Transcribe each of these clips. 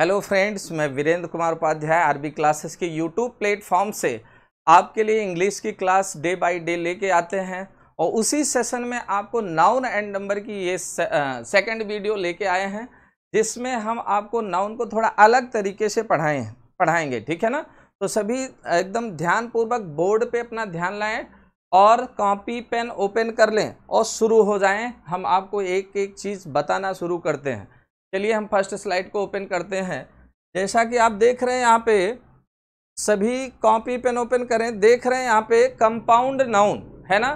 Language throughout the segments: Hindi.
हेलो फ्रेंड्स मैं वीरेंद्र कुमार उपाध्याय आरबी क्लासेस के यूट्यूब प्लेटफॉर्म से आपके लिए इंग्लिश की क्लास डे बाय डे लेके आते हैं और उसी सेशन में आपको नाउन एंड नंबर की ये सेकंड वीडियो लेके आए हैं जिसमें हम आपको नाउन को थोड़ा अलग तरीके से पढ़ाएँ पढ़ाएंगे ठीक है ना तो सभी एकदम ध्यानपूर्वक बोर्ड पर अपना ध्यान लाएँ और कॉपी पेन ओपन कर लें और शुरू हो जाएँ हम आपको एक एक चीज़ बताना शुरू करते हैं चलिए हम फर्स्ट स्लाइड को ओपन करते हैं जैसा कि आप देख रहे हैं यहाँ पे सभी कॉपी पेन ओपन करें देख रहे हैं यहाँ पे कंपाउंड नाउन है ना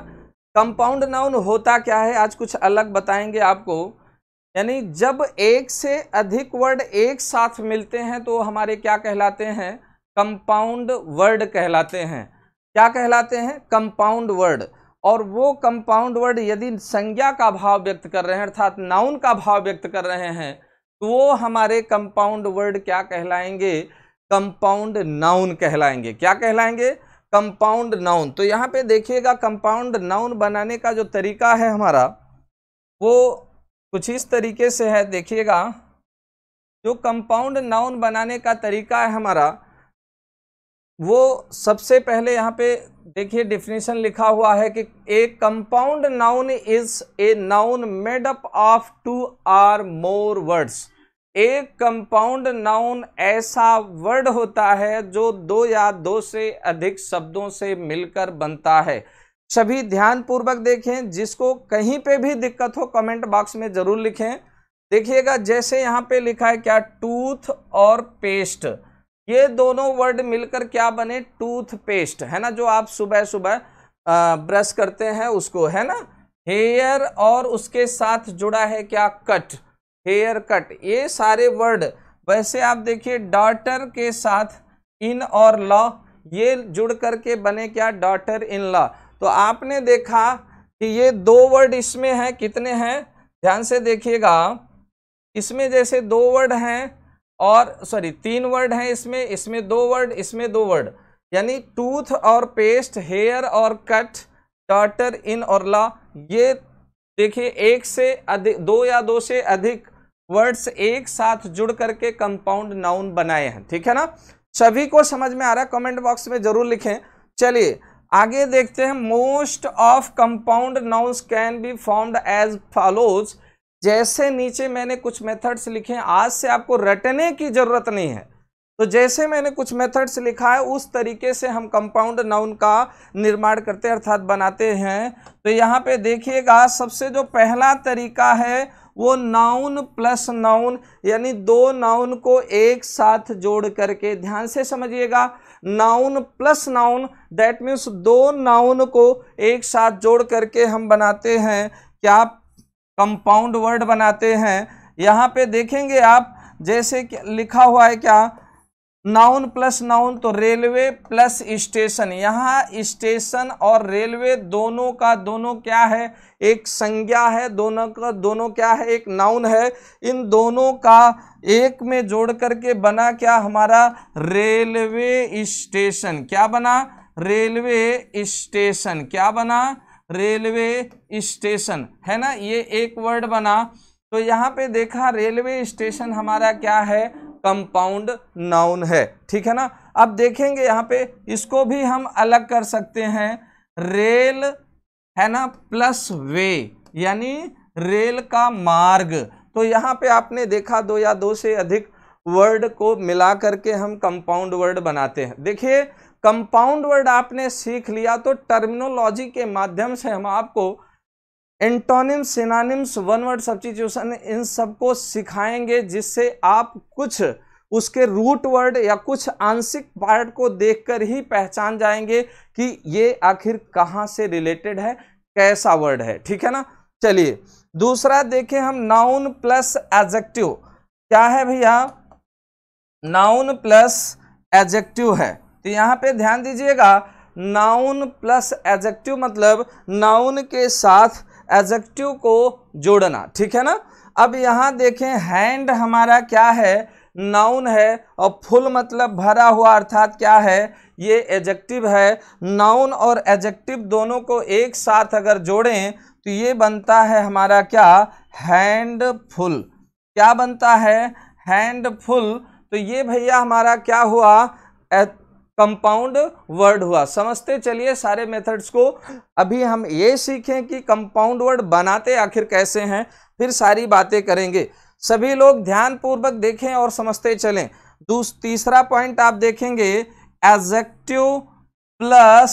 कंपाउंड नाउन होता क्या है आज कुछ अलग बताएंगे आपको यानी जब एक से अधिक वर्ड एक साथ मिलते हैं तो हमारे क्या कहलाते हैं कंपाउंड वर्ड कहलाते हैं क्या कहलाते हैं कंपाउंड वर्ड और वो कंपाउंड वर्ड यदि संज्ञा का भाव व्यक्त कर रहे हैं अर्थात नाउन का भाव व्यक्त कर रहे हैं तो वो हमारे कंपाउंड वर्ड क्या कहलाएंगे कंपाउंड नाउन कहलाएंगे क्या कहलाएंगे कंपाउंड नाउन तो यहाँ पे देखिएगा कंपाउंड नाउन बनाने का जो तरीका है हमारा वो कुछ इस तरीके से है देखिएगा जो कंपाउंड नाउन बनाने का तरीका है हमारा वो सबसे पहले यहाँ पे देखिए डिफिनेशन लिखा हुआ है कि a compound noun is a noun made up of two or more words एक कंपाउंड नाउन ऐसा वर्ड होता है जो दो या दो से अधिक शब्दों से मिलकर बनता है सभी ध्यानपूर्वक देखें जिसको कहीं पे भी दिक्कत हो कमेंट बॉक्स में ज़रूर लिखें देखिएगा जैसे यहाँ पे लिखा है क्या टूथ और पेस्ट ये दोनों वर्ड मिलकर क्या बने टूथपेस्ट है ना जो आप सुबह सुबह ब्रश करते हैं उसको है ना हेयर और उसके साथ जुड़ा है क्या कट हेयर कट ये सारे वर्ड वैसे आप देखिए डॉटर के साथ इन और लॉ ये जुड़ करके बने क्या डॉटर इन लॉ तो आपने देखा कि ये दो वर्ड इसमें हैं कितने हैं ध्यान से देखिएगा इसमें जैसे दो वर्ड हैं और सॉरी तीन वर्ड हैं इसमें इसमें दो वर्ड इसमें दो वर्ड यानी टूथ और पेस्ट हेयर और कट टर्टर इन और ला ये देखिए एक से अधिक दो या दो से अधिक वर्ड्स एक साथ जुड़ करके कंपाउंड नाउन बनाए हैं ठीक है ना सभी को समझ में आ रहा है कमेंट बॉक्स में जरूर लिखें चलिए आगे देखते हैं most of compound nouns can be formed as follows जैसे नीचे मैंने कुछ मेथड्स लिखे हैं आज से आपको रटने की ज़रूरत नहीं है तो जैसे मैंने कुछ मेथड्स लिखा है उस तरीके से हम कंपाउंड नाउन का निर्माण करते अर्थात बनाते हैं तो यहाँ पे देखिएगा सबसे जो पहला तरीका है वो नाउन प्लस नाउन यानी दो नाउन को एक साथ जोड़ करके ध्यान से समझिएगा noun plus noun that means दो नाउन को एक साथ जोड़ करके हम बनाते हैं क्या कंपाउंड वर्ड बनाते हैं यहाँ पे देखेंगे आप जैसे लिखा हुआ है क्या नाउन प्लस नाउन तो रेलवे प्लस स्टेशन यहाँ स्टेशन और रेलवे दोनों का दोनों क्या है एक संज्ञा है दोनों का दोनों क्या है एक नाउन है इन दोनों का एक में जोड़ करके बना क्या हमारा रेलवे स्टेशन क्या बना रेलवे स्टेशन क्या बना रेलवे स्टेशन है ना ये एक वर्ड बना तो यहाँ पे देखा रेलवे स्टेशन हमारा क्या है कंपाउंड नाउन है ठीक है ना अब देखेंगे यहाँ पे इसको भी हम अलग कर सकते हैं रेल है ना प्लस वे यानी रेल का मार्ग तो यहाँ पे आपने देखा दो या दो से अधिक वर्ड को मिला करके हम कंपाउंड वर्ड बनाते हैं देखिए कंपाउंड वर्ड आपने सीख लिया तो टर्मिनोलॉजी के माध्यम से हम आपको antonyms synonyms one word substitution इन सबको सिखाएंगे जिससे आप कुछ उसके रूट वर्ड या कुछ आंशिक पार्ट को देखकर ही पहचान जाएंगे कि ये आखिर कहाँ से रिलेटेड है कैसा वर्ड है ठीक है ना चलिए दूसरा देखें हम नाउन प्लस एजेक्टिव क्या है भैया नाउन प्लस एजेक्टिव है तो यहाँ पे ध्यान दीजिएगा नाउन प्लस एजेक्टिव मतलब नाउन के साथ एजेक्टिव को जोड़ना ठीक है ना अब यहाँ देखें हैंड हमारा क्या है नाउन है और फुल मतलब भरा हुआ अर्थात क्या है ये एजेक्टिव है नाउन और एजेक्टिव दोनों को एक साथ अगर जोड़ें तो ये बनता है हमारा क्या हैंड फुल क्या बनता है हैंड फुल तो ये भैया हमारा क्या हुआ कंपाउंड वर्ड हुआ समझते चलिए सारे मेथड्स को अभी हम ये सीखें कि कंपाउंड वर्ड बनाते आखिर कैसे हैं फिर सारी बातें करेंगे सभी लोग ध्यानपूर्वक देखें और समझते चलें तीसरा पॉइंट आप देखेंगे एजेक्टिव प्लस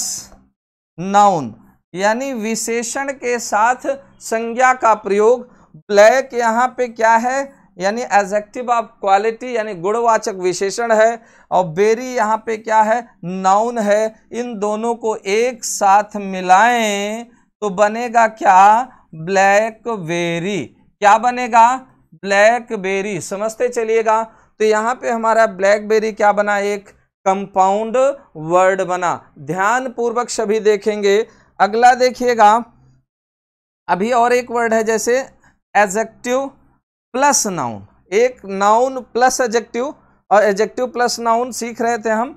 नाउन यानी विशेषण के साथ संज्ञा का प्रयोग ब्लैक यहाँ पे क्या है यानी एजेक्टिव ऑफ क्वालिटी यानी गुणवाचक विशेषण है और बेरी यहाँ पे क्या है नाउन है इन दोनों को एक साथ मिलाएं तो बनेगा क्या ब्लैक बेरी क्या बनेगा ब्लैक बेरी समझते चलिएगा तो यहाँ पे हमारा ब्लैक बेरी क्या बना एक कंपाउंड वर्ड बना ध्यान पूर्वक सभी देखेंगे अगला देखिएगा अभी और एक वर्ड है जैसे एजेक्टिव प्लस नाउन एक नाउन प्लस एजेक्टिव और एजेक्टिव प्लस नाउन सीख रहे थे हम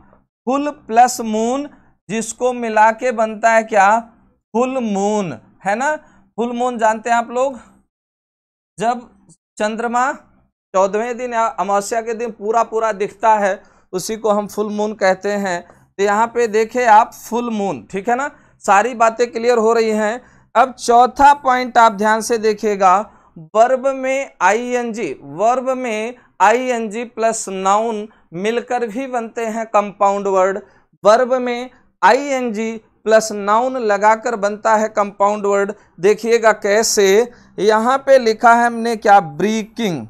फुल प्लस मून जिसको मिला के बनता है क्या फुल मून है ना फुल मून जानते हैं आप लोग जब चंद्रमा चौदहवें दिन या अमावस्या के दिन पूरा पूरा दिखता है उसी को हम फुल मून कहते हैं तो यहाँ पे देखें आप फुल मून ठीक है ना सारी बातें क्लियर हो रही हैं अब चौथा पॉइंट आप ध्यान से देखिएगा वर्ब में आईएनजी वर्ब में आईएनजी प्लस नाउन मिलकर भी बनते हैं कंपाउंड वर्ड वर्ब में आईएनजी प्लस नाउन लगाकर बनता है कंपाउंड वर्ड देखिएगा कैसे यहां पे लिखा है हमने क्या ब्रीकिंग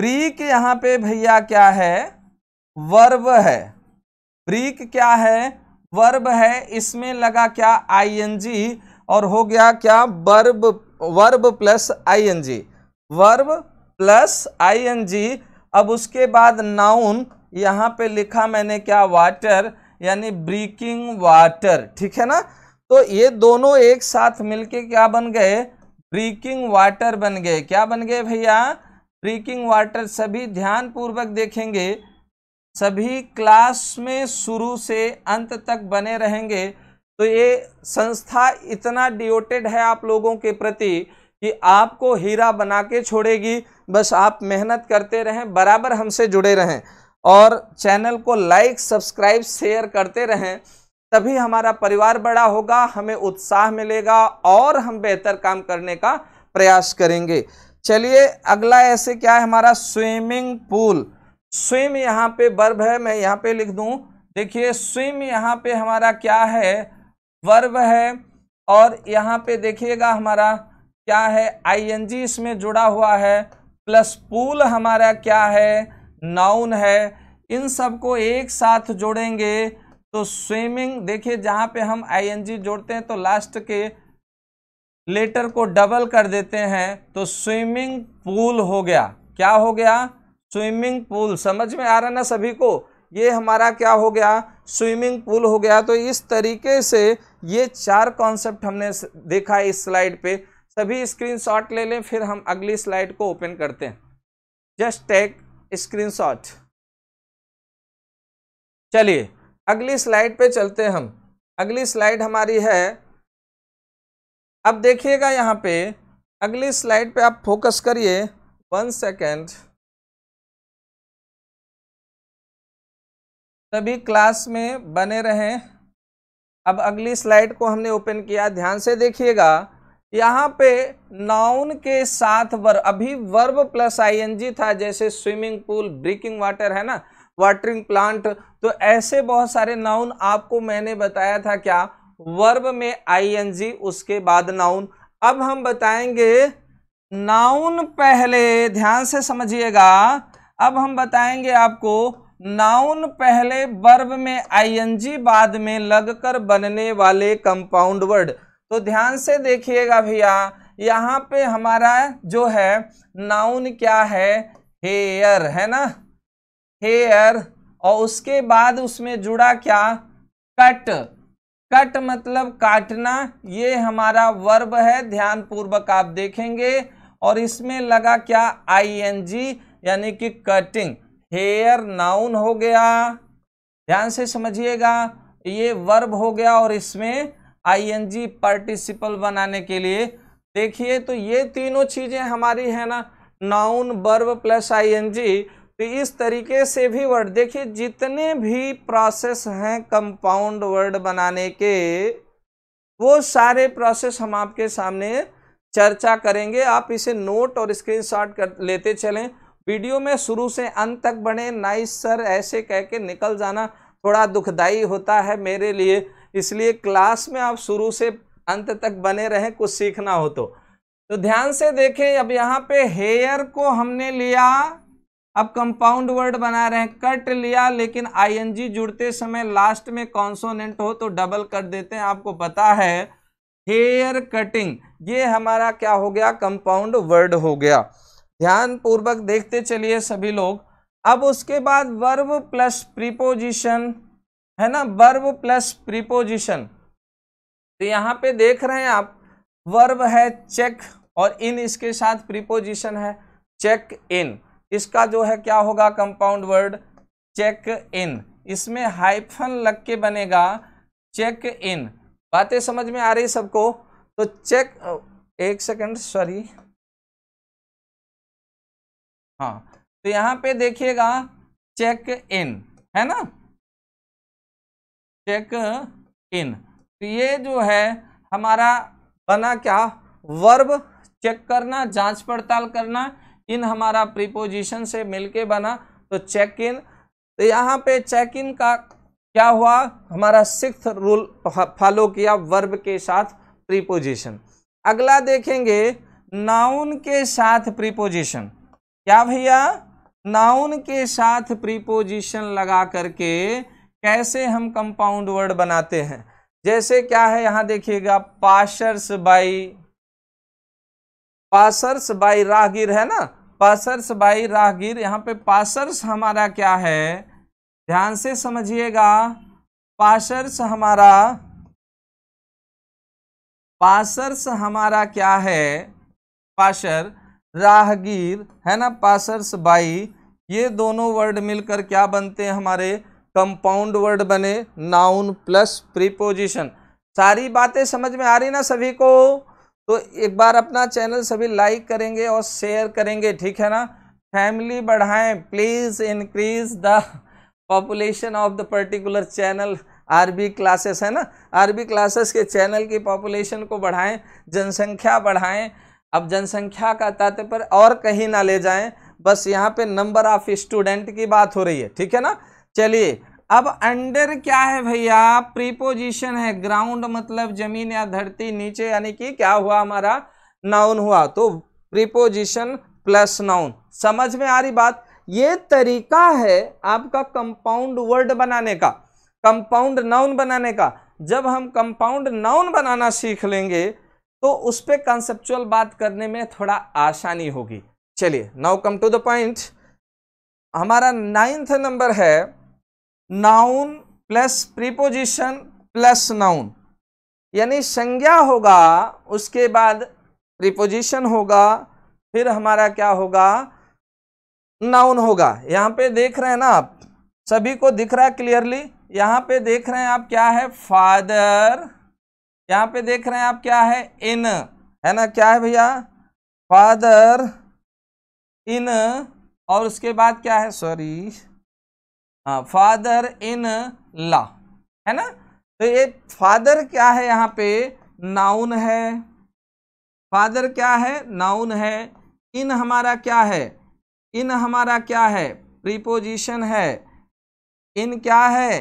ब्रीक यहां पे भैया क्या है वर्ब है ब्रीक क्या है वर्ब है इसमें लगा क्या आईएनजी और हो गया क्या verb verb plus ING verb plus ING अब उसके बाद नाउन यहाँ पे लिखा मैंने क्या वाटर यानी ब्रीकिंग वाटर ठीक है ना तो ये दोनों एक साथ मिलके क्या बन गए ब्रीकिंग वाटर बन गए क्या बन गए भैया ब्रीकिंग वाटर सभी ध्यानपूर्वक देखेंगे सभी क्लास में शुरू से अंत तक बने रहेंगे तो ये संस्था इतना डिओटेड है आप लोगों के प्रति कि आपको हीरा बना के छोड़ेगी बस आप मेहनत करते रहें बराबर हमसे जुड़े रहें और चैनल को लाइक सब्सक्राइब शेयर करते रहें तभी हमारा परिवार बड़ा होगा हमें उत्साह मिलेगा और हम बेहतर काम करने का प्रयास करेंगे चलिए अगला ऐसे क्या है हमारा स्विमिंग पूल स्विम यहाँ पे बर्ब है मैं यहाँ पे लिख दूँ देखिए स्विम यहाँ पे हमारा क्या है वर्ब है और यहाँ पे देखिएगा हमारा क्या है जी इसमें जुड़ा हुआ है प्लस पूल हमारा क्या है नाउन है इन सबको एक साथ जोड़ेंगे तो स्विमिंग देखिए जहाँ पे हम जी जोड़ते हैं तो लास्ट के लेटर को डबल कर देते हैं तो स्विमिंग पूल हो गया क्या हो गया स्विमिंग पूल समझ में आ रहा ना सभी को ये हमारा क्या हो गया स्विमिंग पूल हो गया तो इस तरीके से ये चार कॉन्सेप्ट हमने देखा है इस स्लाइड पे सभी स्क्रीनशॉट ले लें फिर हम अगली स्लाइड को ओपन करते हैं जस्ट टेक स्क्रीनशॉट चलिए अगली स्लाइड पे चलते हम अगली स्लाइड हमारी है अब देखिएगा यहाँ पे अगली स्लाइड पे आप फोकस करिए वन सेकेंड सभी क्लास में बने रहें अब अगली स्लाइड को हमने ओपन किया ध्यान से देखिएगा यहाँ पे नाउन के साथ वर्ब अभी वर्ब प्लस आईएनजी था जैसे स्विमिंग पूल ब्रिकिंग वाटर है ना वाटरिंग प्लांट तो ऐसे बहुत सारे नाउन आपको मैंने बताया था क्या वर्ब में आईएनजी उसके बाद नाउन अब हम बताएंगे नाउन पहले ध्यान से समझिएगा अब हम बताएंगे आपको नाउन पहले वर्ब में आईएनजी बाद में लगकर बनने वाले कंपाउंड वर्ड तो ध्यान से देखिएगा भैया यहाँ पे हमारा जो है नाउन क्या है हेयर है ना हेयर और उसके बाद उसमें जुड़ा क्या कट कट मतलब काटना ये हमारा वर्ब है ध्यान पूर्वक आप देखेंगे और इसमें लगा क्या आईएनजी यानी कि कटिंग हेयर नाउन हो गया ध्यान से समझिएगा ये वर्ब हो गया और इसमें आईएनजी पार्टिसिपल बनाने के लिए देखिए तो ये तीनों चीज़ें हमारी है ना नाउन वर्ब प्लस आईएनजी तो इस तरीके से भी वर्ड देखिए जितने भी प्रोसेस हैं कंपाउंड वर्ड बनाने के वो सारे प्रोसेस हम आपके सामने चर्चा करेंगे आप इसे नोट और स्क्रीनशॉट कर लेते चलें वीडियो में शुरू से अंत तक बने नाइस सर ऐसे कह के निकल जाना थोड़ा दुखदाई होता है मेरे लिए इसलिए क्लास में आप शुरू से अंत तक बने रहें कुछ सीखना हो तो तो ध्यान से देखें अब यहाँ पे हेयर को हमने लिया अब कंपाउंड वर्ड बना रहे हैं कट लिया लेकिन आईएनजी जुड़ते समय लास्ट में कॉन्सोनेंट हो तो डबल कर देते हैं आपको पता है हेयर कटिंग ये हमारा क्या हो गया कंपाउंड वर्ड हो गया ध्यान पूर्वक देखते चलिए सभी लोग अब उसके बाद वर्ब प्लस प्रीपोजिशन है ना वर्ब प्लस प्रीपोजिशन तो यहाँ पे देख रहे हैं आप वर्ब है चेक और इन इसके साथ प्रीपोजिशन है चेक इन इसका जो है क्या होगा कंपाउंड वर्ड चेक इन इसमें हाइफन लग के बनेगा चेक इन बातें समझ में आ रही सबको तो चेक एक सेकंड सॉरी हाँ तो यहाँ पे देखिएगा चेक इन है ना चेक इन तो ये जो है हमारा बना क्या वर्ब चेक करना जांच पड़ताल करना इन हमारा प्रीपोजिशन से मिलके बना तो चेक इन तो यहाँ पे चेक इन का क्या हुआ हमारा सिक्स रूल फॉलो किया वर्ब के साथ प्रीपोजिशन अगला देखेंगे नाउन के साथ प्रीपोजिशन क्या भैया नाउन के साथ प्रीपोजिशन लगा करके कैसे हम कंपाउंड वर्ड बनाते हैं जैसे क्या है यहाँ देखिएगा पासर्स बाई पासर्स बाई राहगीर है ना पासर्स बाई राहगीर यहाँ पे पासर्स हमारा क्या है ध्यान से समझिएगा पासर्स हमारा पासर्स हमारा क्या है पाशर राहगीर है ना पासर्स बाई ये दोनों वर्ड मिलकर क्या बनते हैं हमारे कंपाउंड वर्ड बने नाउन प्लस प्रीपोजिशन सारी बातें समझ में आ रही ना सभी को तो एक बार अपना चैनल सभी लाइक करेंगे और शेयर करेंगे ठीक है ना फैमिली बढ़ाएं please increase the population of the particular channel RB classes है ना आरबी क्लासेस के चैनल की पॉपुलेशन को बढ़ाएं जनसंख्या बढ़ाएं अब जनसंख्या का पर और कहीं ना ले जाएं बस यहाँ पे नंबर ऑफ स्टूडेंट की बात हो रही है ठीक है ना चलिए अब अंडर क्या है भैया प्रीपोजिशन है ग्राउंड मतलब जमीन या धरती नीचे यानी कि क्या हुआ हमारा नाउन हुआ तो प्रीपोजिशन प्लस नाउन समझ में आ रही बात ये तरीका है आपका कंपाउंड वर्ड बनाने का कंपाउंड नाउन बनाने का जब हम कंपाउंड नाउन बनाना सीख लेंगे तो उस पर कंसेप्चुअल बात करने में थोड़ा आसानी होगी चलिए now come to the point हमारा नाइन्थ नंबर है noun plus preposition plus noun यानी संज्ञा होगा उसके बाद प्रीपोजिशन होगा फिर हमारा क्या होगा नाउन होगा यहाँ पे देख रहे हैं ना आप सभी को दिख रहा है क्लियरली यहाँ पे देख रहे हैं आप क्या है फादर यहाँ पे देख रहे हैं आप क्या है इन है ना क्या है भैया फादर इन और उसके बाद क्या है सॉरी हाँ फादर इन ला है ना तो ये फादर क्या है यहाँ पे नाउन है फादर क्या है नाउन है इन हमारा क्या है इन हमारा क्या है प्रीपोजिशन है इन क्या है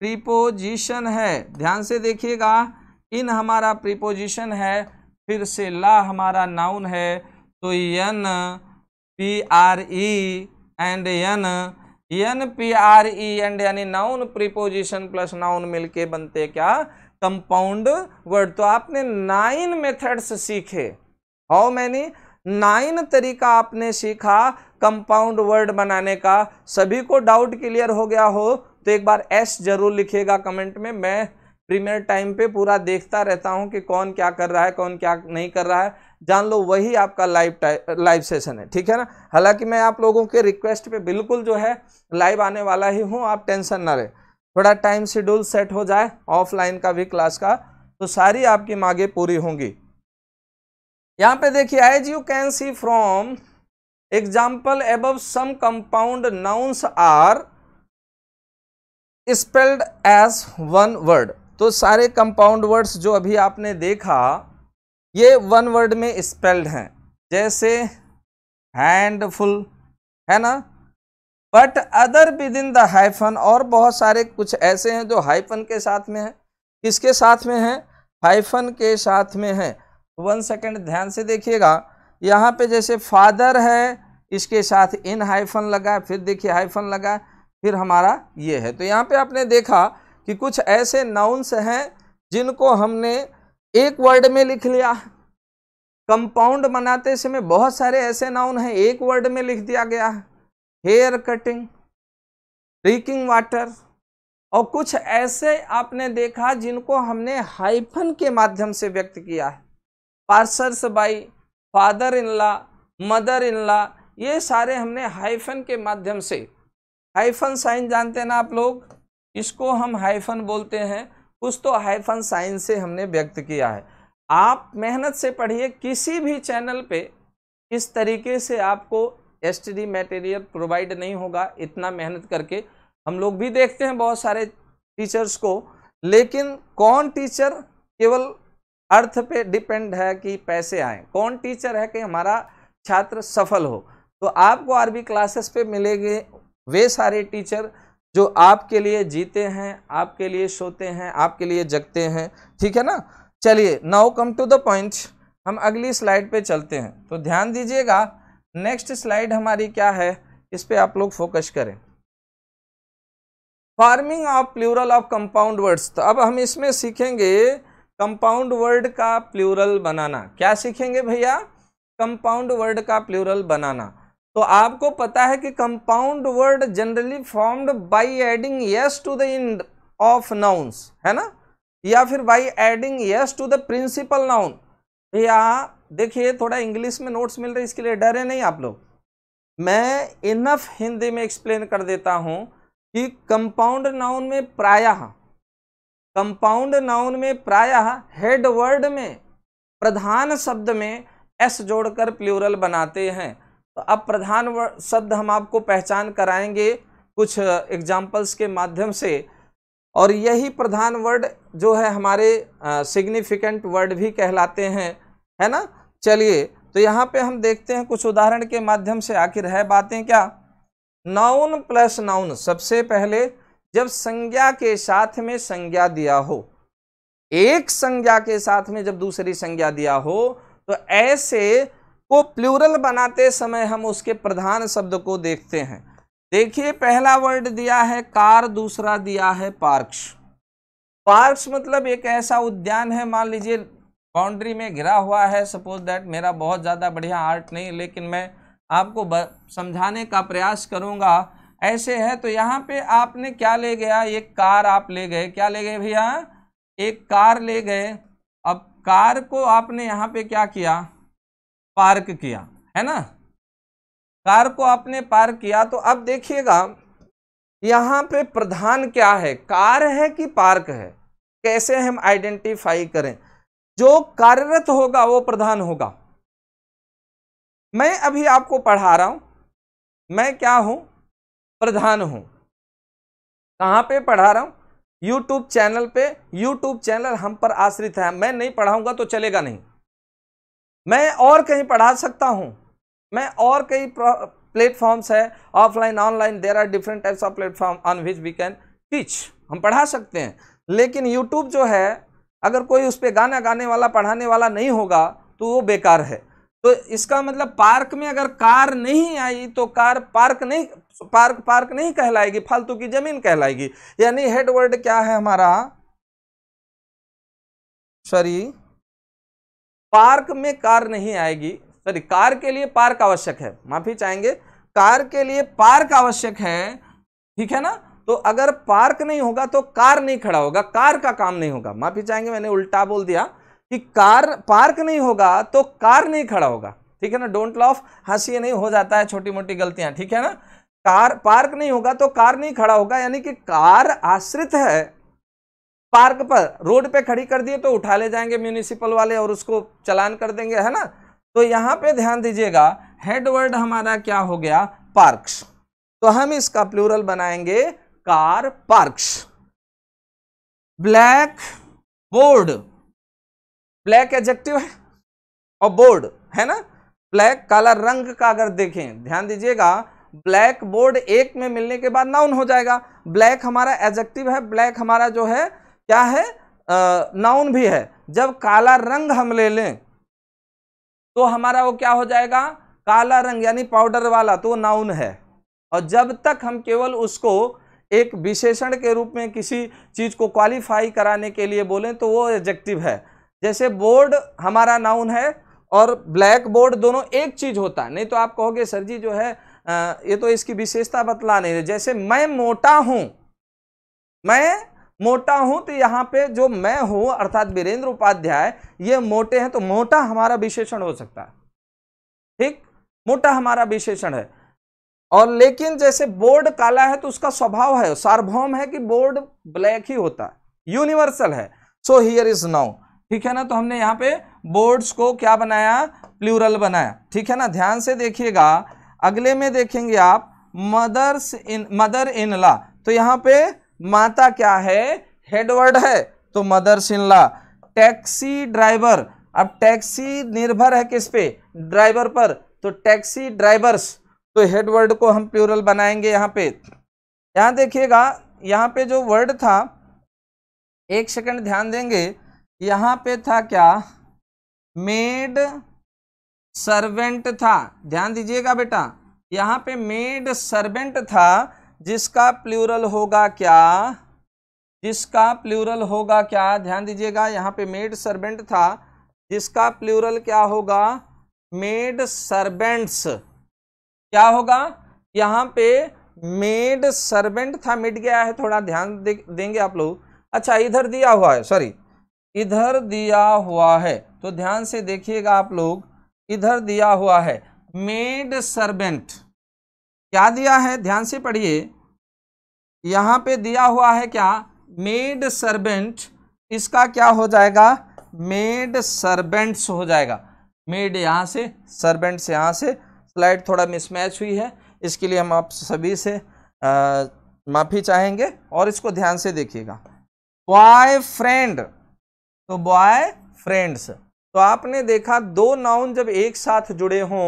प्रीपोजिशन है ध्यान से देखिएगा इन हमारा प्रीपोजिशन है फिर से ला हमारा नाउन है तो N P R E and N N P R E and यानी नाउन प्रीपोजिशन प्लस नाउन मिलके बनते क्या कंपाउंड वर्ड तो आपने नाइन मेथड्स सीखे हाउ मैनी नाइन तरीका आपने सीखा कंपाउंड वर्ड बनाने का सभी को डाउट क्लियर हो गया हो तो एक बार एस जरूर लिखिएगा कमेंट में मैं प्रीमियर टाइम पे पूरा देखता रहता हूँ कि कौन क्या कर रहा है कौन क्या नहीं कर रहा है जान लो वही आपका लाइव लाइव सेशन है ठीक है ना हालांकि मैं आप लोगों के रिक्वेस्ट पे बिल्कुल जो है लाइव आने वाला ही हूँ आप टेंशन ना रहे थोड़ा टाइम शेड्यूल सेट हो जाए ऑफलाइन का भी क्लास का तो सारी आपकी मांगे पूरी होंगी यहाँ पे देखिए as you can see from example above some compound nouns are spelled as one word तो सारे कंपाउंड वर्ड्स जो अभी आपने देखा ये वन वर्ड में स्पेल्ड हैं जैसे हैंडफुल है ना but other with in the hyphen और बहुत सारे कुछ ऐसे हैं जो हाइफन के साथ में हैं किसके साथ में हैं हाइफन के साथ में हैं वन सेकंड ध्यान से देखिएगा यहाँ पे जैसे फादर है इसके साथ इन हाइफन लगा फिर देखिए हाइफन लगा फिर हमारा ये है तो यहाँ पे आपने देखा कि कुछ ऐसे नाउन्स हैं जिनको हमने एक वर्ड में लिख लिया कंपाउंड बनाते समय बहुत सारे ऐसे नाउन हैं एक वर्ड में लिख दिया गया है हेयर कटिंग ड्रिंकिंग वाटर और कुछ ऐसे आपने देखा जिनको हमने हाइफन के माध्यम से व्यक्त किया है passers by father in law mother in law ये सारे हमने हाइफन के माध्यम से हाइफन साइन जानते हैं ना आप लोग इसको हम हाइफन बोलते हैं कुछ तो हाइफन साइन से हमने व्यक्त किया है आप मेहनत से पढ़िए किसी भी चैनल पे इस तरीके से आपको एस टी मटेरियल प्रोवाइड नहीं होगा इतना मेहनत करके हम लोग भी देखते हैं बहुत सारे टीचर्स को लेकिन कौन टीचर केवल अर्थ पे डिपेंड है कि पैसे आए कौन टीचर है कि हमारा छात्र सफल हो तो आपको आरबी क्लासेस पे मिलेंगे वे सारे टीचर जो आपके लिए जीते हैं आपके लिए सोते हैं आपके लिए जगते हैं ठीक है ना चलिए now come to the point हम अगली स्लाइड पे चलते हैं तो ध्यान दीजिएगा नेक्स्ट स्लाइड हमारी क्या है इस पर आप लोग फोकस करें forming of plural of compound words तो अब हम इसमें सीखेंगे कंपाउंड वर्ड का प्लूरल बनाना क्या सीखेंगे भैया कंपाउंड वर्ड का प्लूरल बनाना तो आपको पता है कि compound word generally formed by adding S to the end of nouns है ना या फिर by adding S to the principal noun या देखिए थोड़ा इंग्लिश में नोट्स मिल रहे इसके लिए डरे नहीं आप लोग मैं इनफ हिंदी में एक्सप्लेन कर देता हूँ कि कंपाउंड नाउन में प्रायः कंपाउंड नाउन में प्रायः हेड वर्ड में प्रधान शब्द में एस जोड़कर प्लूरल बनाते हैं तो अब प्रधान शब्द हम आपको पहचान कराएंगे कुछ एग्जाम्पल्स के माध्यम से और यही प्रधान वर्ड जो है हमारे सिग्निफिकेंट वर्ड भी कहलाते हैं है ना चलिए तो यहाँ पे हम देखते हैं कुछ उदाहरण के माध्यम से आखिर है बातें क्या नाउन प्लस नाउन सबसे पहले जब संज्ञा के साथ में संज्ञा दिया हो एक संज्ञा के साथ में जब दूसरी संज्ञा दिया हो तो ऐसे को प्लूरल बनाते समय हम उसके प्रधान शब्द को देखते हैं देखिए पहला वर्ड दिया है कार दूसरा दिया है पार्क्स पार्क्स मतलब एक ऐसा उद्यान है मान लीजिए बाउंड्री में घिरा हुआ है सपोज दैट मेरा बहुत ज़्यादा बढ़िया आर्ट नहीं लेकिन मैं आपको समझाने का प्रयास करूँगा ऐसे है तो यहाँ पे आपने क्या ले गया एक कार आप ले गए क्या ले गए भैया एक कार ले गए अब कार को आपने यहाँ पे क्या किया पार्क किया है ना कार को आपने पार्क किया तो अब देखिएगा यहां पे प्रधान क्या है कार है कि पार्क है कैसे हम आइडेंटिफाई करें जो कार्यरत होगा वो प्रधान होगा मैं अभी आपको पढ़ा रहा हूं मैं क्या हूं प्रधान हूं कहां पे पढ़ा रहा हूं यूट्यूब चैनल पे यूट्यूब चैनल हम पर आश्रित है मैं नहीं पढ़ाऊंगा तो चलेगा नहीं मैं और कहीं पढ़ा सकता हूँ मैं और कई प्लेटफॉर्म्स है offline online there are different types of platform on which we can teach हम पढ़ा सकते हैं लेकिन यूट्यूब जो है अगर कोई उस पर गाना गाने वाला पढ़ाने वाला नहीं होगा तो वो बेकार है तो इसका मतलब पार्क में अगर कार नहीं आई तो कार पार्क नहीं पार्क पार्क नहीं कहलाएगी फालतू की जमीन कहलाएगी यानी हेडवर्ड क्या है हमारा सॉरी पार्क में कार नहीं आएगी सॉरी कार के लिए पार्क आवश्यक है माफी चाहेंगे कार के लिए पार्क आवश्यक है ठीक है ना तो अगर पार्क नहीं होगा तो कार नहीं खड़ा होगा कार का काम नहीं होगा माफी चाहेंगे मैंने उल्टा बोल दिया कि कार पार्क नहीं होगा तो कार नहीं खड़ा होगा ठीक है ना डोंट लॉफ हंसी नहीं हो जाता है छोटी मोटी गलतियां ठीक है ना कार पार्क नहीं होगा तो कार नहीं खड़ा होगा यानी कि कार आश्रित है पार्क पर रोड पे खड़ी कर दिए तो उठा ले जाएंगे म्यूनिसिपल वाले और उसको चलान कर देंगे है ना तो यहाँ पे ध्यान दीजिएगा हेडवर्ड हमारा क्या हो गया पार्क्स तो हम इसका प्लूरल बनाएंगे car parks black board black adjective है और बोर्ड है ना ब्लैक काला रंग का अगर देखें ध्यान दीजिएगा ब्लैक बोर्ड एक में मिलने के बाद नाउन हो जाएगा ब्लैक हमारा एजेक्टिव है ब्लैक हमारा जो है क्या है नाउन भी है जब काला रंग हम ले लें तो हमारा वो क्या हो जाएगा काला रंग यानी पाउडर वाला तो नाउन है और जब तक हम केवल उसको एक विशेषण के रूप में किसी चीज़ को क्वालिफाई कराने के लिए बोलें तो वो एडजेक्टिव है जैसे बोर्ड हमारा नाउन है और ब्लैक बोर्ड दोनों एक चीज़ होता है नहीं तो आप कहोगे सर जी जो है आ, ये तो इसकी विशेषता बतला नहीं है जैसे मैं मोटा हूँ मैं मोटा हूं तो यहां पे जो मैं हूं अर्थात वीरेंद्र उपाध्याय ये मोटे हैं तो मोटा हमारा विशेषण हो सकता है ठीक मोटा हमारा विशेषण है और लेकिन जैसे बोर्ड काला है तो उसका स्वभाव है सार्वभौम है कि बोर्ड ब्लैक ही होता है यूनिवर्सल है सो हियर इज नाउ ठीक है ना तो हमने यहाँ पे बोर्ड्स को क्या बनाया प्लूरल बनाया ठीक है ना ध्यान से देखिएगा अगले में देखेंगे आप mother's in mother in law तो यहां पे माता क्या है हेडवर्ड है तो मदर सिन्ला टैक्सी ड्राइवर अब टैक्सी निर्भर है किस पे ड्राइवर पर तो टैक्सी ड्राइवर्स तो हेडवर्ड को हम प्यूरल बनाएंगे यहाँ पे यहाँ देखिएगा यहाँ पे जो वर्ड था एक सेकंड ध्यान देंगे यहाँ पे था क्या मेड सर्वेंट था ध्यान दीजिएगा बेटा यहाँ पे मेड सर्वेंट था जिसका प्लूरल होगा क्या जिसका प्लूरल होगा क्या ध्यान दीजिएगा यहाँ पे मेड सर्वेंट था जिसका प्लूरल क्या होगा मेड सर्वेंट्स क्या होगा यहाँ पे मेड सर्वेंट था मिट गया है थोड़ा ध्यान दे, देंगे आप लोग अच्छा इधर दिया हुआ है सॉरी इधर दिया हुआ है तो ध्यान से देखिएगा आप लोग इधर दिया हुआ है मेड सर्वेंट क्या दिया है ध्यान से पढ़िए यहाँ पे दिया हुआ है क्या मेड सर्वेंट इसका क्या हो जाएगा मेड सर्वेंट्स हो जाएगा मेड यहाँ से सर्वेंट्स यहाँ से स्लाइड थोड़ा मिसमैच हुई है इसके लिए हम आप सभी से माफ़ी चाहेंगे और इसको ध्यान से देखिएगा बॉय फ्रेंड तो बॉय फ्रेंड्स तो आपने देखा दो नाउन जब एक साथ जुड़े हों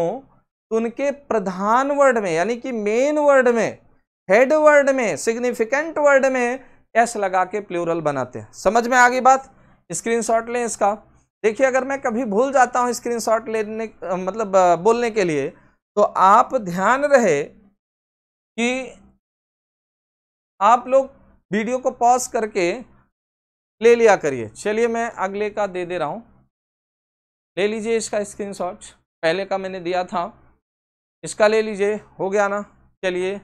तो उनके प्रधान वर्ड में यानी कि मेन वर्ड में हेड वर्ड में सिग्निफिकेंट वर्ड में एस लगा के प्लूरल बनाते हैं समझ में आ गई बात स्क्रीनशॉट लें इसका देखिए अगर मैं कभी भूल जाता हूँ स्क्रीनशॉट लेने मतलब बोलने के लिए तो आप ध्यान रहे कि आप लोग वीडियो को पॉज करके ले लिया करिए चलिए मैं अगले का दे दे रहा हूँ ले लीजिए इसका स्क्रीनशॉट पहले का मैंने दिया था इसका ले लीजिए हो गया ना चलिए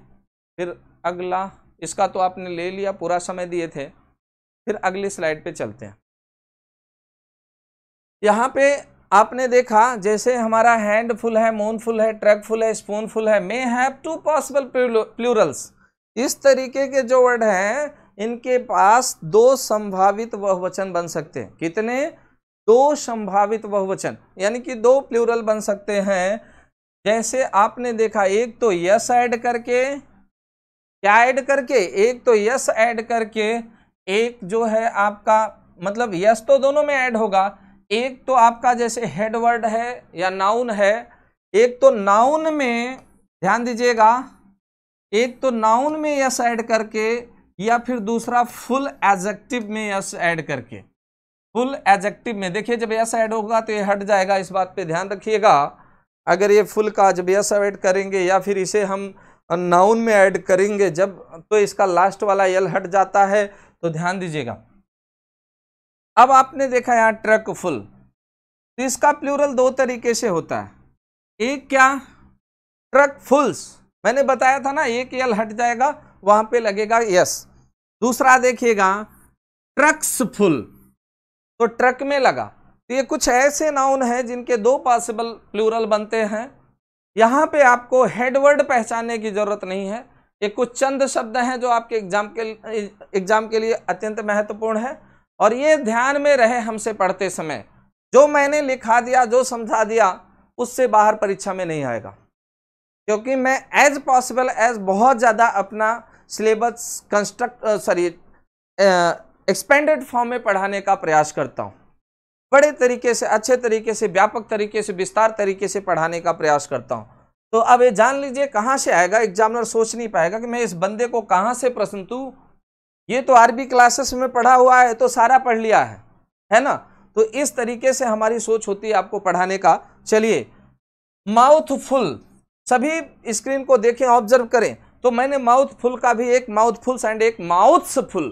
फिर अगला इसका तो आपने ले लिया पूरा समय दिए थे फिर अगली स्लाइड पे चलते हैं यहाँ पे आपने देखा जैसे हमारा हैंड फुल है मून फुल है ट्रक फुल है स्पून फुल है may have two possible plurals इस तरीके के जो वर्ड हैं इनके पास दो संभावित बहुवचन बन सकते हैं कितने दो संभावित बहुवचन यानी कि दो प्लूरल बन सकते हैं जैसे आपने देखा एक तो यस ऐड करके क्या ऐड करके एक तो यस ऐड करके एक जो है आपका मतलब यस तो दोनों में ऐड होगा एक तो आपका जैसे हेडवर्ड है या नाउन है एक तो नाउन में ध्यान दीजिएगा एक तो नाउन में यस ऐड करके या फिर दूसरा फुल एजेक्टिव में यस ऐड करके फुल एजेक्टिव में देखिए जब यस ऐड होगा तो ये हट जाएगा इस बात पे ध्यान रखिएगा अगर ये फुल का अजबिया सब ऐड करेंगे या फिर इसे हम नाउन में ऐड करेंगे जब तो इसका लास्ट वाला यल हट जाता है तो ध्यान दीजिएगा अब आपने देखा यहाँ ट्रक फुल तो इसका प्लूरल दो तरीके से होता है एक क्या ट्रक फुल्स मैंने बताया था ना एक यल हट जाएगा वहां पे लगेगा यस दूसरा देखिएगा ट्रक्स फुल तो ट्रक में लगा तो ये कुछ ऐसे नाउन हैं जिनके दो पॉसिबल प्लूरल बनते हैं यहाँ पे आपको हेडवर्ड पहचानने की ज़रूरत नहीं है ये कुछ चंद शब्द हैं जो आपके एग्जाम के एग्जाम के लिए अत्यंत महत्वपूर्ण है और ये ध्यान में रहे हमसे पढ़ते समय जो मैंने लिखा दिया जो समझा दिया उससे बाहर परीक्षा में नहीं आएगा क्योंकि मैं एज पॉसिबल एज बहुत ज़्यादा अपना syllabus construct sorry expanded form में पढ़ाने का प्रयास करता हूँ बड़े तरीके से अच्छे तरीके से व्यापक तरीके से विस्तार तरीके से पढ़ाने का प्रयास करता हूँ तो अब ये जान लीजिए कहाँ से आएगा एग्जामिनर सोच नहीं पाएगा कि मैं इस बंदे को कहाँ से प्रश्न तू ये तो आरबी क्लासेस में पढ़ा हुआ है तो सारा पढ़ लिया है है ना तो इस तरीके से हमारी सोच होती है आपको पढ़ाने का चलिए माउथ फुल सभी स्क्रीन को देखें ऑब्जर्व करें तो मैंने माउथ फुल का भी एक माउथ एंड एक माउथ्स फुल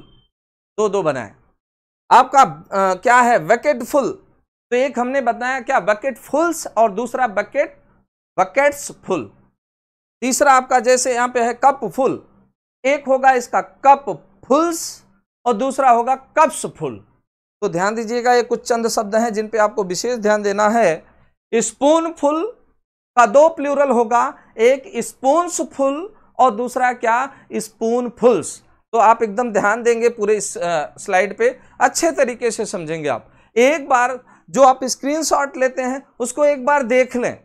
दो दो बनाए आपका आ, क्या है वकेट फुल तो एक हमने बताया क्या बकेट फुल्स और दूसरा बकेट बकेट्स फुल तीसरा आपका जैसे यहाँ पे है कप फुल एक होगा इसका कप फुल्स और दूसरा होगा कप्स फुल तो ध्यान दीजिएगा ये कुछ चंद शब्द हैं जिन पे आपको विशेष ध्यान देना है स्पून फुल का दो प्लूरल होगा एक स्पूनस फुल और दूसरा क्या स्पून फुल्स तो आप एकदम ध्यान देंगे पूरे इस स्लाइड पे अच्छे तरीके से समझेंगे आप एक बार जो आप स्क्रीनशॉट लेते हैं उसको एक बार देख लें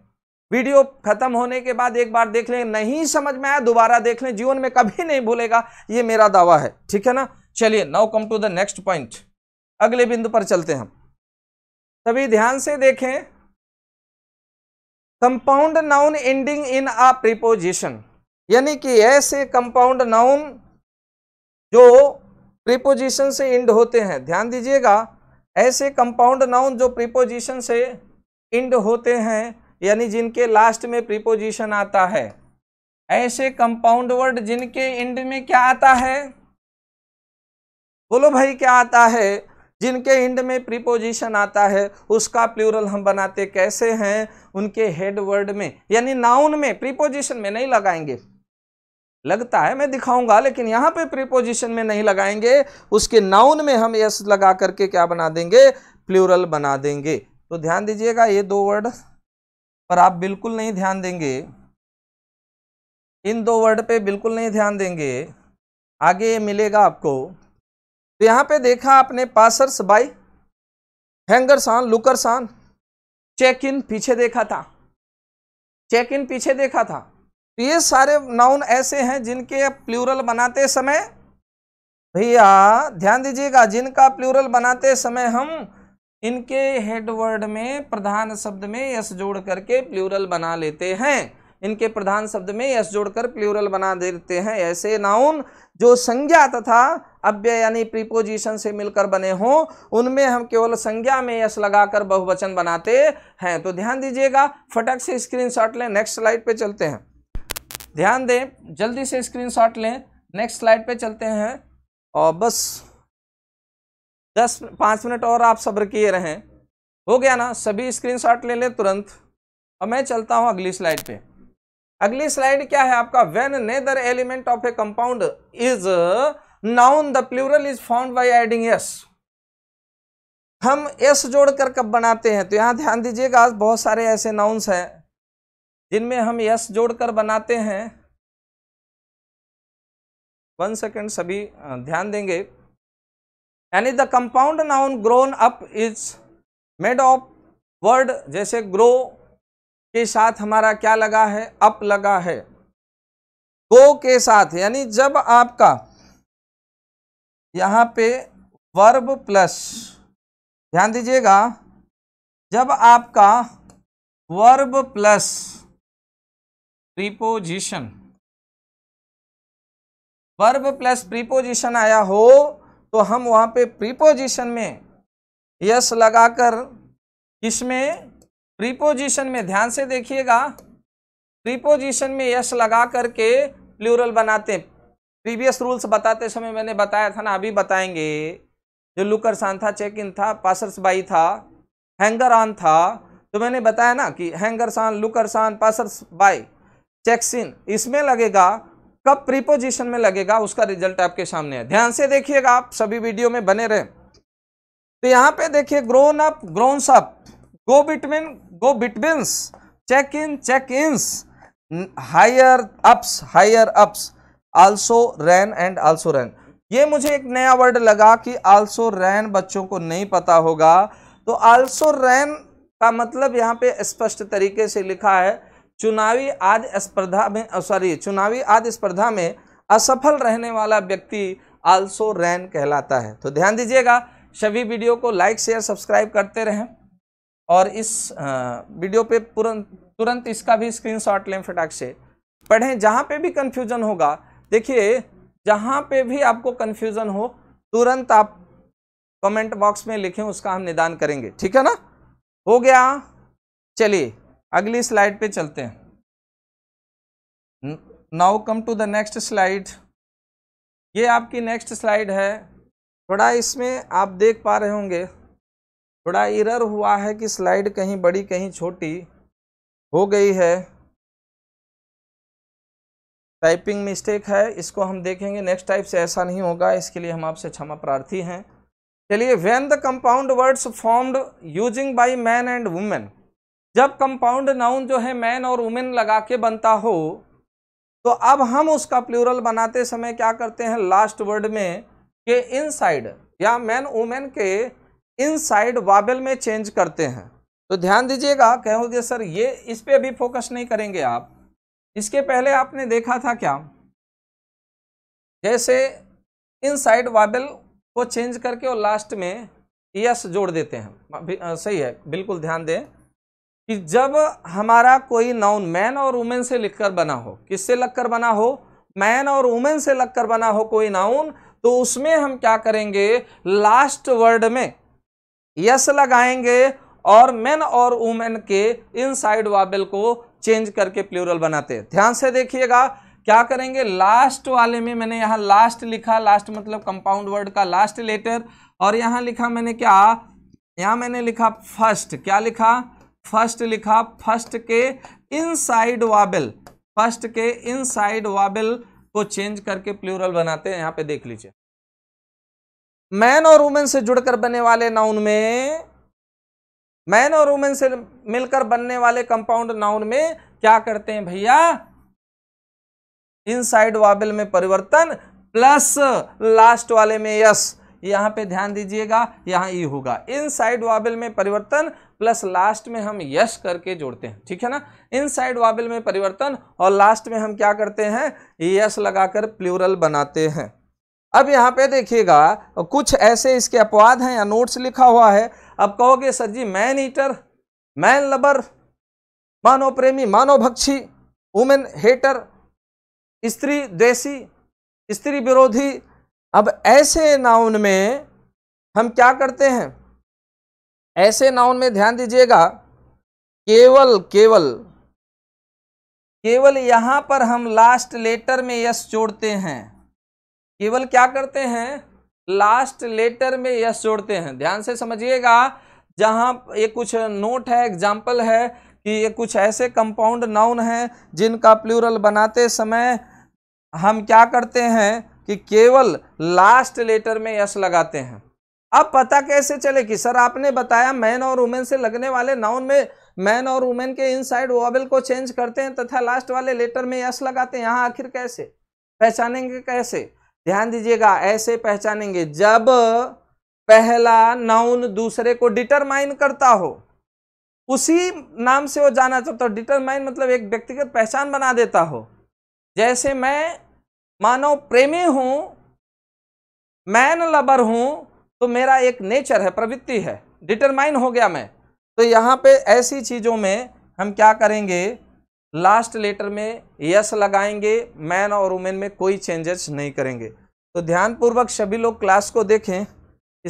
वीडियो खत्म होने के बाद एक बार देख लें नहीं समझ में आया दोबारा देख लें जीवन में कभी नहीं भूलेगा ये मेरा दावा है ठीक है ना चलिए now come to the next point अगले बिंदु पर चलते हैं सभी तभी ध्यान से देखें compound noun ending in a preposition यानी कि ऐसे कंपाउंड नाउन जो प्रीपोजिशन से इंड होते हैं ध्यान दीजिएगा ऐसे कंपाउंड नाउन जो प्रीपोजिशन से इंड होते हैं यानी जिनके लास्ट में प्रीपोजिशन आता है ऐसे कंपाउंड वर्ड जिनके इंड में क्या आता है बोलो भाई क्या आता है जिनके इंड में प्रीपोजिशन आता है उसका प्लूरल हम बनाते कैसे हैं उनके हेड वर्ड में यानी नाउन में प्रीपोजिशन में नहीं लगाएंगे लगता है मैं दिखाऊंगा लेकिन यहाँ पे प्रीपोजिशन में नहीं लगाएंगे उसके नाउन में हम यस लगा करके क्या बना देंगे प्लूरल बना देंगे तो ध्यान दीजिएगा ये दो वर्ड पर आप बिल्कुल नहीं ध्यान देंगे इन दो वर्ड पे बिल्कुल नहीं ध्यान देंगे आगे ये मिलेगा आपको तो यहाँ पे देखा आपने passers by hangers on lookers on check in पीछे देखा था चेक इन पीछे देखा था तो ये सारे नाउन ऐसे हैं जिनके प्लूरल बनाते समय भैया ध्यान दीजिएगा जिनका प्लूरल बनाते समय हम इनके हेडवर्ड में प्रधान शब्द में यश जोड़ करके प्लूरल बना लेते हैं इनके प्रधान शब्द में यश जोड़कर प्लूरल बना देते हैं ऐसे नाउन जो संज्ञा तथा अव्यय यानी प्रीपोजिशन से मिलकर बने हों उनमें हम केवल संज्ञा में यश लगाकर बहुवचन बनाते हैं तो ध्यान दीजिएगा फटक से स्क्रीनशॉट लें नेक्स्ट स्लाइड पे चलते हैं ध्यान दें जल्दी से स्क्रीनशॉट लें नेक्स्ट स्लाइड पे चलते हैं और बस दस पाँच मिनट और आप सब्र किए रहें हो गया ना सभी स्क्रीनशॉट ले लें तुरंत और मैं चलता हूँ अगली स्लाइड पे अगली स्लाइड क्या है आपका when neither element of a compound is noun the plural is found by adding S हम एस जोड़कर कब बनाते हैं तो यहाँ ध्यान दीजिएगा बहुत सारे ऐसे नाउन्स हैं जिनमें हम यस जोड़कर बनाते हैं वन सेकेंड सभी ध्यान देंगे यानी the compound noun grown up is made of word जैसे ग्रो के साथ हमारा क्या लगा है अप लगा है गो के साथ यानी जब आपका यहां पे वर्ब प्लस ध्यान दीजिएगा जब आपका verb plus preposition verb plus preposition आया हो तो हम वहाँ पे प्रीपोजिशन में यस लगाकर इसमें प्रीपोजिशन में ध्यान से देखिएगा प्रीपोजिशन में यस लगा करके प्लूरल बनाते प्रीवियस रूल्स बताते समय मैंने बताया था ना अभी बताएंगे जो लुकर सान था चेक इन था पासर्स बाई था हैंगर ऑन था तो मैंने बताया ना कि हैंगर सान लुकर सान पासर्स बाई चेक्सिन इसमें लगेगा कब प्रीपोजिशन में लगेगा उसका रिजल्ट आपके सामने है ध्यान से देखिएगा आप सभी वीडियो में बने रहे तो यहां पे देखिए grown up grown up go between go betweens check in check ins higher ups higher ups also ran and also ran ये मुझे एक नया वर्ड लगा कि आल्सो रैन बच्चों को नहीं पता होगा तो आल्सो रैन का मतलब यहाँ पे स्पष्ट तरीके से लिखा है चुनावी आदि स्पर्धा में सॉरी चुनावी आदि स्पर्धा में असफल रहने वाला व्यक्ति आल्सो रैन कहलाता है तो ध्यान दीजिएगा सभी वीडियो को लाइक शेयर सब्सक्राइब करते रहें और इस वीडियो पे तुरंत तुरंत इसका भी स्क्रीनशॉट लें फटाक से पढ़ें जहाँ पे भी कन्फ्यूज़न होगा देखिए जहाँ पे भी आपको कन्फ्यूज़न हो तुरंत आप कमेंट बॉक्स में लिखें उसका हम निदान करेंगे ठीक है ना हो गया चलिए अगली स्लाइड पे चलते हैं now come to the next slide ये आपकी नेक्स्ट स्लाइड है थोड़ा इसमें आप देख पा रहे होंगे थोड़ा इरर हुआ है कि स्लाइड कहीं बड़ी कहीं छोटी हो गई है टाइपिंग मिस्टेक है इसको हम देखेंगे नेक्स्ट टाइप से ऐसा नहीं होगा इसके लिए हम आपसे क्षमा प्रार्थी हैं चलिए when the compound words formed using by man and women जब कंपाउंड नाउन जो है मैन और वुमेन लगा के बनता हो तो अब हम उसका प्लूरल बनाते समय क्या करते हैं लास्ट वर्ड में इन साइड या मैन वुमेन के इन साइड वाबेल में चेंज करते हैं तो ध्यान दीजिएगा कहोगे सर ये इस पर अभी फोकस नहीं करेंगे आप इसके पहले आपने देखा था क्या जैसे इन साइड वाबेल को चेंज करके और लास्ट में यस जोड़ देते हैं सही है बिल्कुल ध्यान दें कि जब हमारा कोई नाउन मैन और वुमेन से लिखकर बना हो किससे लगकर बना हो मैन और वुमेन से लगकर बना हो कोई नाउन तो उसमें हम क्या करेंगे लास्ट वर्ड में यस लगाएंगे और मैन और वुमेन के इन साइड वाबेल को चेंज करके प्लूरल बनाते हैं ध्यान से देखिएगा क्या करेंगे लास्ट वाले में मैंने यहाँ लास्ट लिखा लास्ट मतलब कंपाउंड वर्ड का लास्ट लेटर और यहाँ लिखा मैंने क्या यहाँ मैंने लिखा फर्स्ट क्या लिखा फर्स्ट लिखा फर्स्ट के इनसाइड वाबिल फर्स्ट के इनसाइड वाबिल को चेंज करके प्लूरल बनाते हैं यहां पे देख लीजिए मैन और वुमेन से जुड़कर बनने वाले नाउन में मैन और वुमेन से मिलकर बनने वाले कंपाउंड नाउन में क्या करते हैं भैया इनसाइड वाबिल में परिवर्तन प्लस लास्ट वाले में यस यहां पे ध्यान दीजिएगा यहां ई e होगा इन साइड वाबिल में परिवर्तन प्लस लास्ट में हम यश करके जोड़ते हैं ठीक है ना इन साइड वाबिल में परिवर्तन और लास्ट में हम क्या करते हैं यश लगाकर प्लूरल बनाते हैं अब यहाँ पे देखिएगा कुछ ऐसे इसके अपवाद हैं या नोट्स लिखा हुआ है अब कहोगे sir ji man eater man लबर मानव प्रेमी मानव भक्षी वुमेन हेटर स्त्री देसी स्त्री विरोधी अब ऐसे नाउन में हम क्या करते हैं ऐसे नाउन में ध्यान दीजिएगा केवल केवल केवल यहाँ पर हम लास्ट लेटर में यश जोड़ते हैं केवल क्या करते हैं लास्ट लेटर में यश जोड़ते हैं ध्यान से समझिएगा जहाँ ये कुछ नोट है एग्जाम्पल है कि ये कुछ ऐसे कंपाउंड नाउन हैं जिनका प्लूरल बनाते समय हम क्या करते हैं कि केवल लास्ट लेटर में यश लगाते हैं अब पता कैसे चले कि सर आपने बताया मैन और वुमेन से लगने वाले नाउन में मैन और वुमेन के इनसाइड वॉबल को चेंज करते हैं तथा लास्ट वाले लेटर में यश लगाते हैं यहाँ आखिर कैसे पहचानेंगे कैसे ध्यान दीजिएगा ऐसे पहचानेंगे जब पहला नाउन दूसरे को डिटरमाइन करता हो उसी नाम से वो जाना चाहता हो तो डिटरमाइन मतलब एक व्यक्तिगत पहचान बना देता हो जैसे मैं मानव प्रेमी हूँ मैन लबर हूँ तो मेरा एक नेचर है प्रवृत्ति है डिटरमाइन हो गया मैं तो यहाँ पे ऐसी चीज़ों में हम क्या करेंगे लास्ट लेटर में यस लगाएंगे मैन और वुमेन में कोई चेंजेस नहीं करेंगे तो ध्यानपूर्वक सभी लोग क्लास को देखें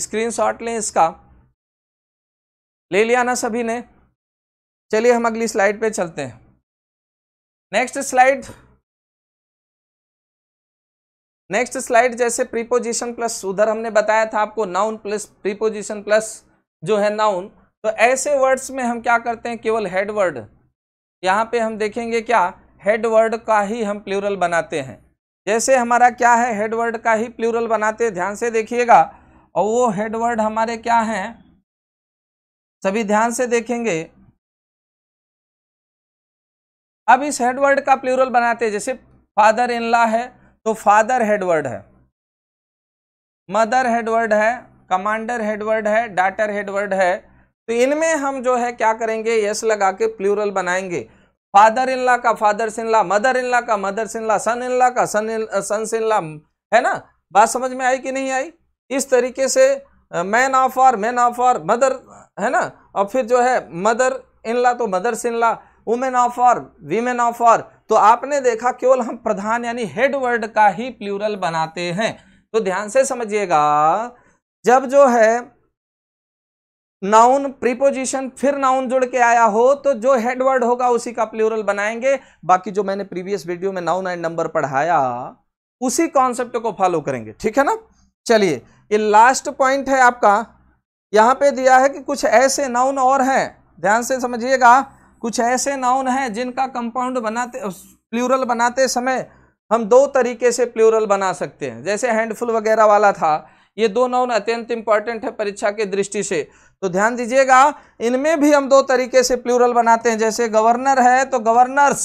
स्क्रीनशॉट लें इसका ले लिया ना सभी ने चलिए हम अगली स्लाइड पे चलते हैं नेक्स्ट स्लाइड नेक्स्ट स्लाइड जैसे प्रीपोजिशन प्लस उधर हमने बताया था आपको नाउन प्लस प्रीपोजिशन प्लस जो है नाउन तो ऐसे वर्ड्स में हम क्या करते हैं केवल हेड वर्ड यहाँ पे हम देखेंगे क्या हेड वर्ड का ही हम प्लूरल बनाते हैं जैसे हमारा क्या है हेड वर्ड का ही प्लूरल बनाते हैं ध्यान से देखिएगा और वो हेड वर्ड हमारे क्या हैं सभी ध्यान से देखेंगे अब इस हेड वर्ड का प्लूरल बनाते हैं जैसे फादर इन लॉ है तो फादर हेडवर्ड है मदर हेडवर्ड है कमांडर हेडवर्ड है डाटर हेडवर्ड है तो इनमें हम जो है क्या करेंगे यस लगा के प्लूरल बनाएंगे फादर इन ला का फादर सिनला ला मदर इन ला का मदर सिनला ला सन इन ला का सन सन इन ला है ना बात समझ में आई कि नहीं आई इस तरीके से man of war man of war mother है ना और फिर जो है मदर इन ला तो mothers in law law women of war women of war तो आपने देखा केवल हम प्रधान यानी हेड वर्ड का ही प्लूरल बनाते हैं तो ध्यान से समझिएगा जब जो है नाउन प्रीपोजिशन फिर नाउन जुड़ के आया हो तो जो हेड वर्ड होगा उसी का प्लूरल बनाएंगे बाकी जो मैंने प्रीवियस वीडियो में नाउन एंड नंबर पढ़ाया उसी कॉन्सेप्ट को फॉलो करेंगे ठीक है ना चलिए ये लास्ट पॉइंट है आपका यहां पे दिया है कि कुछ ऐसे नाउन और हैं ध्यान से समझिएगा कुछ ऐसे नाउन हैं जिनका कंपाउंड बनाते प्लूरल बनाते समय हम दो तरीके से प्लूरल बना सकते हैं जैसे हैंडफुल वगैरह वाला था ये दो नाउन अत्यंत इंपॉर्टेंट है परीक्षा के दृष्टि से तो ध्यान दीजिएगा इनमें भी हम दो तरीके से प्लूरल बनाते हैं जैसे गवर्नर है तो गवर्नर्स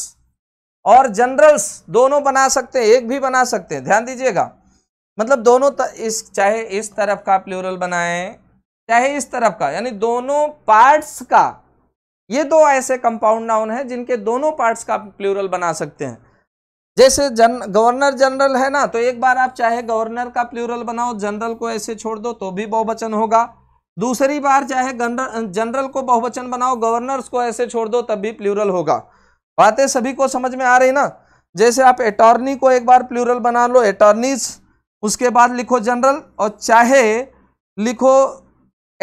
और जनरल्स दोनों बना सकते हैं एक भी बना सकते हैं ध्यान दीजिएगा मतलब दोनों त, इस चाहे इस तरफ का प्लूरल बनाएं चाहे इस तरफ का यानी दोनों पार्ट्स का ये दो ऐसे कंपाउंड नाउन है जिनके दोनों पार्ट्स का प्लूरल बना सकते हैं जैसे जन गवर्नर जनरल है ना तो एक बार आप चाहे गवर्नर का प्लूरल बनाओ जनरल को ऐसे छोड़ दो तो भी बहुवचन होगा दूसरी बार चाहे जनरल को बहुवचन बनाओ गवर्नर्स को ऐसे छोड़ दो तब भी प्लूरल होगा बातें सभी को समझ में आ रही ना जैसे आप अटॉर्नी को एक बार प्लूरल बना लो अटॉर्नीज उसके बाद लिखो जनरल और चाहे लिखो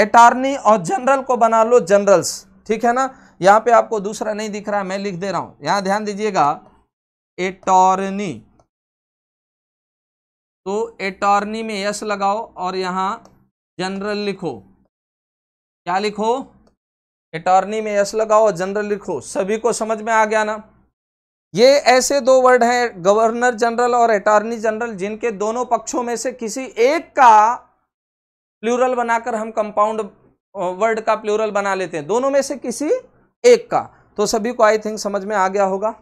अटॉर्नी और जनरल को बना लो जनरल्स ठीक है ना यहाँ पे आपको दूसरा नहीं दिख रहा मैं लिख दे रहा हूँ यहाँ ध्यान दीजिएगा एटॉर्नी तो एटॉर्नी में यस लगाओ और यहाँ जनरल लिखो क्या लिखो एटॉर्नी में यस लगाओ और जनरल लिखो सभी को समझ में आ गया ना ये ऐसे दो वर्ड हैं गवर्नर जनरल और अटॉर्नी जनरल जिनके दोनों पक्षों में से किसी एक का प्लूरल बनाकर हम कंपाउंड वर्ड का प्लूरल बना लेते हैं दोनों में से किसी एक का तो सभी को आई थिंक समझ में आ गया होगा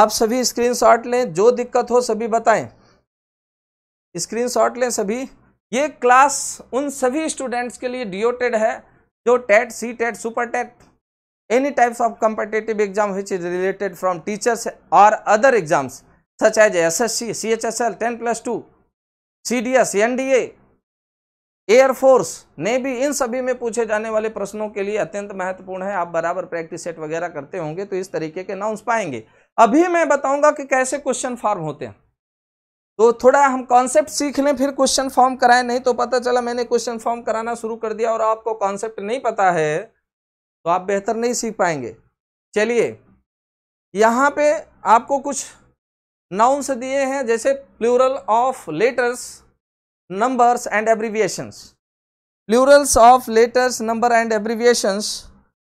आप सभी स्क्रीनशॉट लें जो दिक्कत हो सभी बताएं स्क्रीनशॉट लें सभी ये क्लास उन सभी स्टूडेंट्स के लिए डिओटेड है जो TET C TET super TET any types of competitive exam which is related from teachers और other exams such as S S C C H S L ten plus two C D S N D A air force ने भी इन सभी में पूछे जाने वाले प्रश्नों के लिए अत्यंत महत्वपूर्ण है आप बराबर प्रैक्टिस सेट वगैरह करते होंगे तो इस तरीके के अनाउंस पाएंगे अभी मैं बताऊंगा कि कैसे क्वेश्चन फॉर्म होते हैं तो थोड़ा हम कॉन्सेप्ट सीख लें फिर क्वेश्चन फॉर्म कराएं नहीं तो पता चला मैंने क्वेश्चन फॉर्म कराना शुरू कर दिया और आपको कॉन्सेप्ट नहीं पता है तो आप बेहतर नहीं सीख पाएंगे चलिए यहाँ पे आपको कुछ नाउन्स दिए हैं जैसे plural of letters numbers and abbreviations plurals of letters number and abbreviations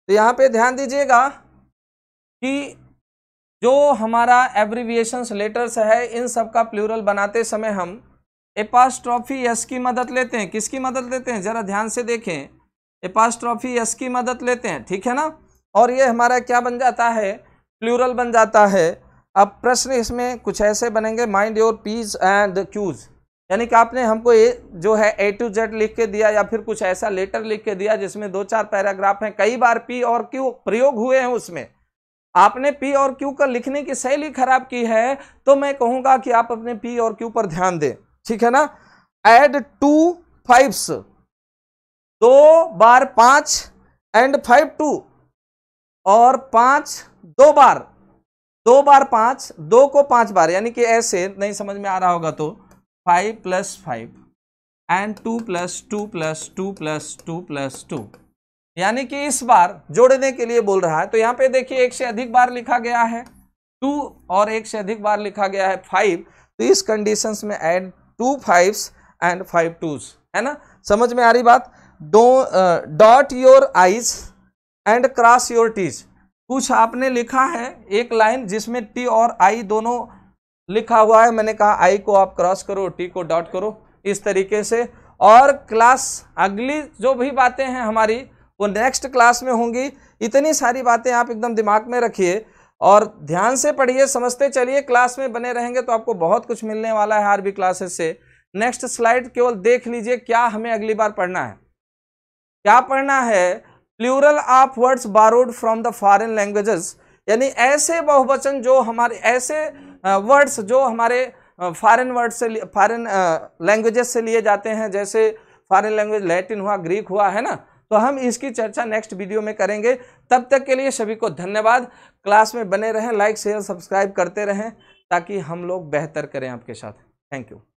तो यहाँ पे ध्यान दीजिएगा कि जो हमारा एब्रीविएशंस लेटर्स है इन सब का प्लूरल बनाते समय हम एपास्ट्रॉफी एस की मदद लेते हैं किसकी मदद लेते हैं ज़रा ध्यान से देखें एपास्ट्रॉफी एस की मदद लेते हैं ठीक है ना और ये हमारा क्या बन जाता है प्लूरल बन जाता है अब प्रश्न इसमें कुछ ऐसे बनेंगे mind your p's and q's यानी कि आपने हमको ये जो है ए टू जेड लिख के दिया या फिर कुछ ऐसा लेटर लिख के दिया जिसमें दो चार पैराग्राफ हैं कई बार पी और क्यू प्रयोग हुए हैं उसमें आपने पी और क्यू का लिखने की शैली खराब की है तो मैं कहूँगा कि आप अपने पी और क्यू पर ध्यान दें ठीक है ना एड टू फाइव्स दो बार पाँच एंड फाइव टू और पाँच दो बार दो बार पाँच दो को पाँच बार यानी कि ऐसे नहीं समझ में आ रहा होगा तो five plus five and two plus two plus two plus two plus two यानी कि इस बार जोड़ने के लिए बोल रहा है तो यहाँ पे देखिए एक से अधिक बार लिखा गया है टू और एक से अधिक बार लिखा गया है फाइव तो इस कंडीशन में add two fives and five twos है ना समझ में आ रही बात do dot your i's and cross your t's कुछ आपने लिखा है एक लाइन जिसमें टी और आई दोनों लिखा हुआ है मैंने कहा आई को आप क्रॉस करो टी को डॉट करो इस तरीके से और क्लास अगली जो भी बातें हैं हमारी वो नेक्स्ट क्लास में होंगी इतनी सारी बातें आप एकदम दिमाग में रखिए और ध्यान से पढ़िए समझते चलिए क्लास में बने रहेंगे तो आपको बहुत कुछ मिलने वाला है आरबी क्लासेस से नेक्स्ट स्लाइड केवल देख लीजिए क्या हमें अगली बार पढ़ना है क्या पढ़ना है plural of words borrowed from the foreign languages यानी ऐसे बहुवचन जो हमारे ऐसे वर्ड्स जो हमारे फॉरेन वर्ड से फॉरेन लैंग्वेजेस से लिए जाते हैं जैसे फॉरेन लैंग्वेज लैटिन हुआ ग्रीक हुआ है ना तो हम इसकी चर्चा नेक्स्ट वीडियो में करेंगे तब तक के लिए सभी को धन्यवाद क्लास में बने रहें लाइक शेयर सब्सक्राइब करते रहें ताकि हम लोग बेहतर करें आपके साथ थैंक यू